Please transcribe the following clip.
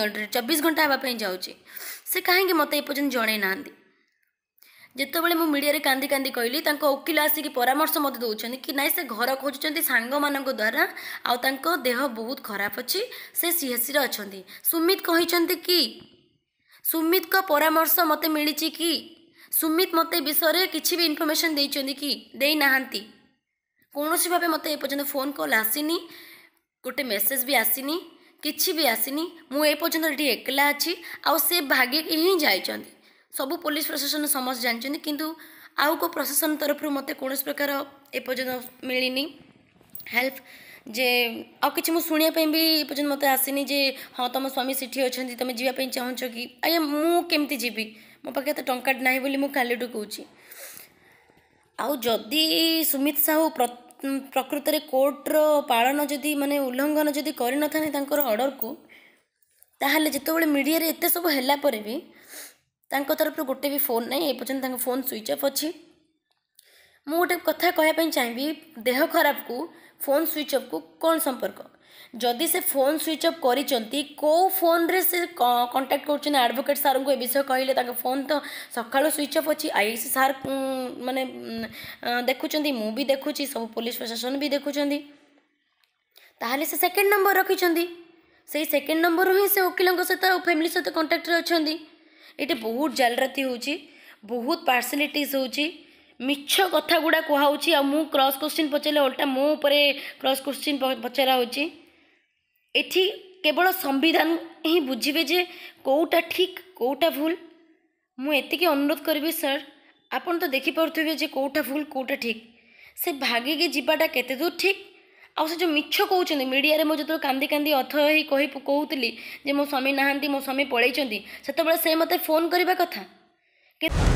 order ଚବିଶ ଘଣ୍ଟା ହେବା ପାଇଁ ଯାଉଛି ସେ କାହିଁକି ମୋତେ ଏପର୍ଯ୍ୟନ୍ତ ଜଣାଇ ନାହାନ୍ତି ଯେତେବେଳେ ମୁଁ ମିଡ଼ିଆରେ କାନ୍ଦି କାନ୍ଦି କହିଲି ତାଙ୍କ ଓକିଲ ଆସିକି ପରାମର୍ଶ ମୋତେ ଦେଉଛନ୍ତି କି ନାହିଁ ସେ ଘର ଖୋଜୁଛନ୍ତି ସାଙ୍ଗମାନଙ୍କ ଦ୍ୱାରା ଆଉ ତାଙ୍କ ଦେହ ବହୁତ ଖରାପ ଅଛି ସେ ସିଏସିରେ ଅଛନ୍ତି ସୁମିତ କହିଛନ୍ତି କି ସୁମିତଙ୍କ ପରାମର୍ଶ ମୋତେ ମିଳିଛି କି ସୁମିତ ମୋତେ ବିଷୟରେ କିଛି ବି ଇନଫର୍ମେସନ୍ ଦେଇଛନ୍ତି କି ଦେଇନାହାନ୍ତି କୌଣସି ଭାବେ ମୋତେ ଏପର୍ଯ୍ୟନ୍ତ ଫୋନ୍ କଲ୍ ଆସିନି ଗୋଟେ ମେସେଜ୍ ବି ଆସିନି କିଛି ବି ଆସିନି ମୁଁ ଏପର୍ଯ୍ୟନ୍ତ ଏଠି ଏକଲା ଅଛି ଆଉ ସେ ଭାଗିକି ହିଁ ଯାଇଛନ୍ତି ସବୁ ପୋଲିସ ପ୍ରଶାସନ ସମସ୍ତେ ଜାଣିଛନ୍ତି କିନ୍ତୁ ଆଉ କେଉଁ ପ୍ରଶାସନ ତରଫରୁ ମୋତେ କୌଣସି ପ୍ରକାର ଏପର୍ଯ୍ୟନ୍ତ ମିଳିନି ହେଲ୍ପ ଯେ ଆଉ କିଛି ମୁଁ ଶୁଣିବା ପାଇଁ ବି ଏପର୍ଯ୍ୟନ୍ତ ମୋତେ ଆସିନି ଯେ ହଁ ତୁମ ସ୍ୱାମୀ ସେଠି ଅଛନ୍ତି ତୁମେ ଯିବା ପାଇଁ ଚାହୁଁଛ କି ଆଜ୍ଞା ମୁଁ କେମିତି ଯିବି ମୋ ପାଖରେ ଏତେ ଟଙ୍କାଟେ ନାହିଁ ବୋଲି ମୁଁ କାଲିଠୁ କହୁଛି ଆଉ ଯଦି ସୁମିତ ସାହୁ ପ୍ରକୃତରେ କୋର୍ଟର ପାଳନ ଯଦି ମାନେ ଉଲ୍ଲଙ୍ଘନ ଯଦି କରିନଥାନ୍ତି ତାଙ୍କର ଅର୍ଡ଼ରକୁ ତାହେଲେ ଯେତେବେଳେ ମିଡ଼ିଆରେ ଏତେ ସବୁ ହେଲା ପରେ ବି ତାଙ୍କ ତରଫରୁ ଗୋଟେ ବି ଫୋନ୍ ନାହିଁ ଏପର୍ଯ୍ୟନ୍ତ ତାଙ୍କ ଫୋନ୍ ସୁଇଚ୍ ଅଫ୍ ଅଛି मुझे कथा कह चाहे देह खराब को फोन स्विच ऑफ को कौन संपर्क जदि से फोन स्विच ऑफ कर फोन रे से कांटेक्ट कर आडभकेट सार विषय कहले फोन तो सका स्विच ऑफ अच्छी आई सी सार मानने देखुं मु भी देखुची सब पुलिस प्रशासन भी देखुं ताल से सेकेंड नंबर रखिंट से सेकेंड नंबर हिं से वकिल सहित फैमिली सहित कंटाक्ट्रे अच्छा ये बहुत जालराती हो बहुत पार्सनिटीज होती मिछ कथा गुड़ा कहा मु क्रॉस क्वेश्चन पचारे उल्टा मो ऊपर क्रॉस क्वेश्चन पचरा होवल संविधान ही बुझे जे कौटा ठीक कौटा भूल मुक अनुरोध करी सर आप तो देखिपे कौटा भूल कौटा ठीक से भागिकी जावाटा केत दूर ठीक आ जो मिछ कौन मीडिया में जो कांदी कांदी अथय ही कहती मो स्वामी नहांती मो स्वामी पलैंस से मतलब फोन करवा कथा